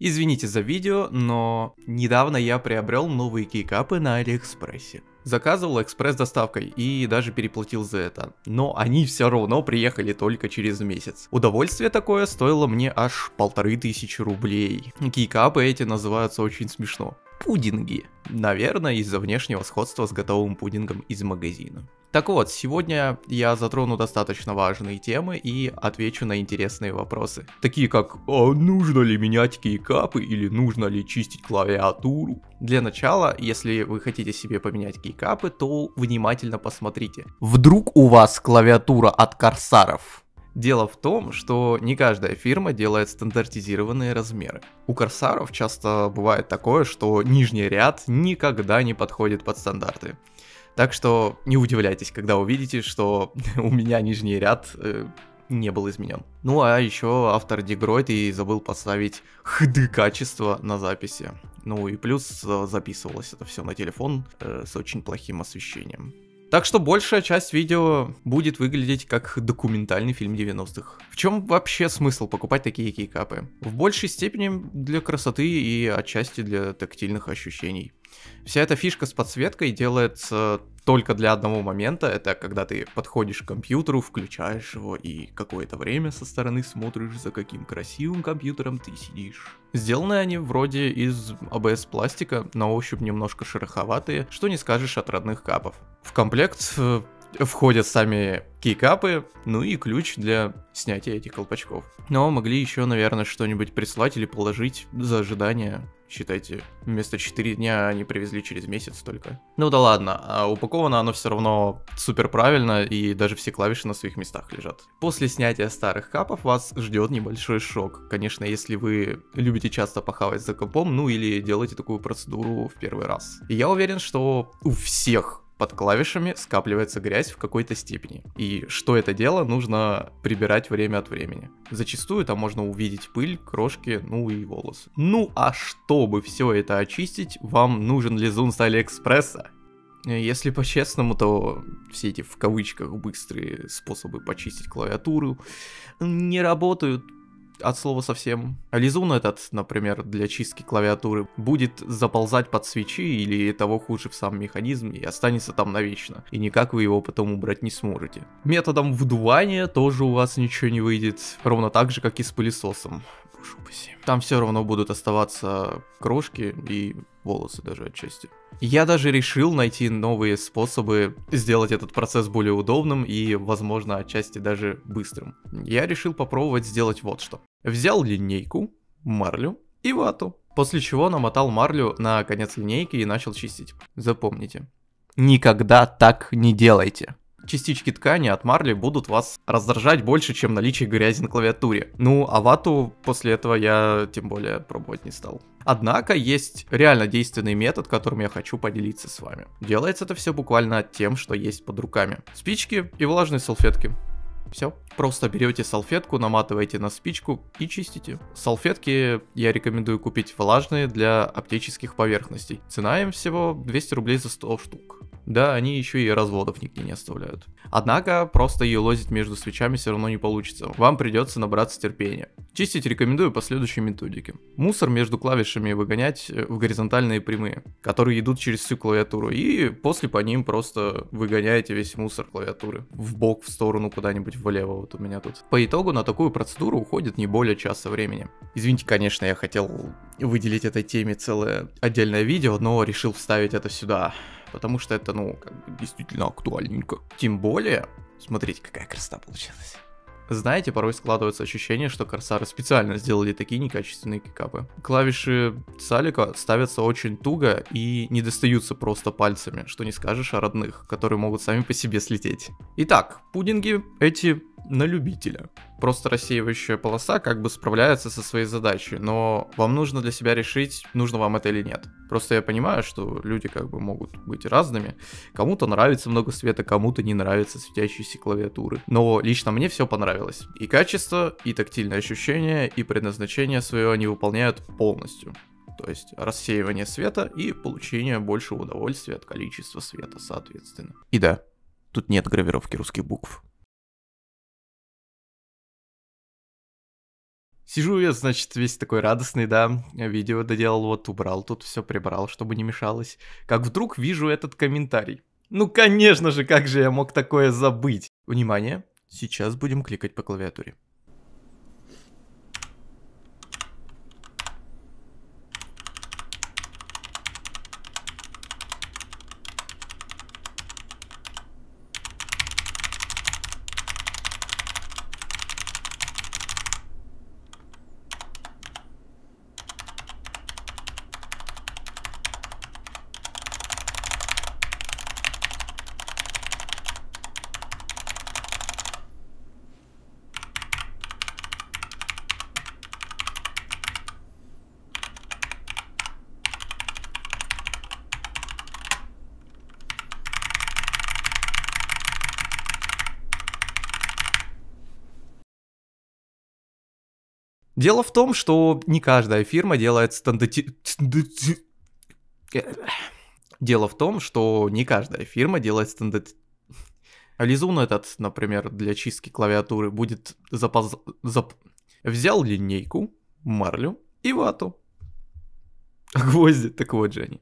Извините за видео, но недавно я приобрел новые кейкапы на Алиэкспрессе заказывал экспресс-доставкой и даже переплатил за это. Но они все равно приехали только через месяц. Удовольствие такое стоило мне аж полторы тысячи рублей. Кейкапы эти называются очень смешно. Пудинги. Наверное, из-за внешнего сходства с готовым пудингом из магазина. Так вот, сегодня я затрону достаточно важные темы и отвечу на интересные вопросы. Такие как, а нужно ли менять кейкапы или нужно ли чистить клавиатуру? Для начала, если вы хотите себе поменять кейкап, гикапы, то внимательно посмотрите. Вдруг у вас клавиатура от корсаров? Дело в том, что не каждая фирма делает стандартизированные размеры. У корсаров часто бывает такое, что нижний ряд никогда не подходит под стандарты. Так что не удивляйтесь, когда увидите, что у меня нижний ряд э, не был изменен. Ну а еще автор Дегройт и забыл поставить хд качество на записи. Ну и плюс э, записывалось это все на телефон э, с очень плохим освещением. Так что большая часть видео будет выглядеть как документальный фильм 90-х. В чем вообще смысл покупать такие кейкапы? В большей степени для красоты и отчасти для тактильных ощущений. Вся эта фишка с подсветкой делается только для одного момента, это когда ты подходишь к компьютеру, включаешь его и какое-то время со стороны смотришь, за каким красивым компьютером ты сидишь. Сделаны они вроде из ABS пластика, на ощупь немножко шероховатые, что не скажешь от родных капов. В комплект э, входят сами кейкапы, ну и ключ для снятия этих колпачков. Но могли еще, наверное, что-нибудь прислать или положить за ожидание. Считайте, вместо 4 дня они привезли через месяц только. Ну да ладно, а упаковано оно все равно супер правильно, и даже все клавиши на своих местах лежат. После снятия старых капов вас ждет небольшой шок. Конечно, если вы любите часто похавать за капом, ну или делаете такую процедуру в первый раз. я уверен, что у всех под клавишами скапливается грязь в какой-то степени. И что это дело, нужно прибирать время от времени. Зачастую там можно увидеть пыль, крошки, ну и волосы. Ну а чтобы все это очистить, вам нужен лизун с Алиэкспресса. Если по-честному, то все эти в кавычках быстрые способы почистить клавиатуру не работают от слова совсем. Лизун этот, например, для чистки клавиатуры, будет заползать под свечи или того хуже в сам механизм и останется там навечно. И никак вы его потом убрать не сможете. Методом вдувания тоже у вас ничего не выйдет, ровно так же, как и с пылесосом. Боже Там все равно будут оставаться крошки и волосы даже отчасти. Я даже решил найти новые способы сделать этот процесс более удобным и, возможно, отчасти даже быстрым. Я решил попробовать сделать вот что. Взял линейку, марлю и вату. После чего намотал марлю на конец линейки и начал чистить. Запомните. Никогда так не делайте частички ткани от марли будут вас раздражать больше, чем наличие грязи на клавиатуре. Ну, а вату после этого я тем более пробовать не стал. Однако есть реально действенный метод, которым я хочу поделиться с вами. Делается это все буквально тем, что есть под руками. Спички и влажные салфетки. Все. Просто берете салфетку, наматываете на спичку и чистите. Салфетки я рекомендую купить влажные для оптических поверхностей. Цена им всего 200 рублей за 100 штук. Да, они еще и разводов нигде не оставляют. Однако, просто ее лозить между свечами все равно не получится. Вам придется набраться терпения. Чистить рекомендую по следующей методике. Мусор между клавишами выгонять э, в горизонтальные прямые, которые идут через всю клавиатуру, и после по ним просто выгоняете весь мусор клавиатуры. В бок, в сторону, куда-нибудь влево, вот у меня тут. По итогу на такую процедуру уходит не более часа времени. Извините, конечно, я хотел выделить этой теме целое отдельное видео, но решил вставить это сюда потому что это, ну, как бы действительно актуальненько. Тем более, смотрите, какая красота получилась. Знаете, порой складывается ощущение, что корсары специально сделали такие некачественные кикапы. Клавиши салика ставятся очень туго и не достаются просто пальцами, что не скажешь о родных, которые могут сами по себе слететь. Итак, пудинги эти на любителя. Просто рассеивающая полоса как бы справляется со своей задачей, но вам нужно для себя решить, нужно вам это или нет. Просто я понимаю, что люди как бы могут быть разными. Кому-то нравится много света, кому-то не нравится светящиеся клавиатуры. Но лично мне все понравилось. И качество, и тактильное ощущение, и предназначение свое они выполняют полностью то есть рассеивание света и получение большего удовольствия от количества света, соответственно. И да, тут нет гравировки русских букв. Сижу я, значит, весь такой радостный, да, видео доделал, вот убрал тут все, прибрал, чтобы не мешалось. Как вдруг вижу этот комментарий. Ну, конечно же, как же я мог такое забыть? Внимание, сейчас будем кликать по клавиатуре. Дело в том, что не каждая фирма делает стандарти... Э, дело в том, что не каждая фирма делает стандарти... Лизун этот, например, для чистки клавиатуры будет запоз... зап... Взял линейку, марлю и вату. Гвозди, так вот же они.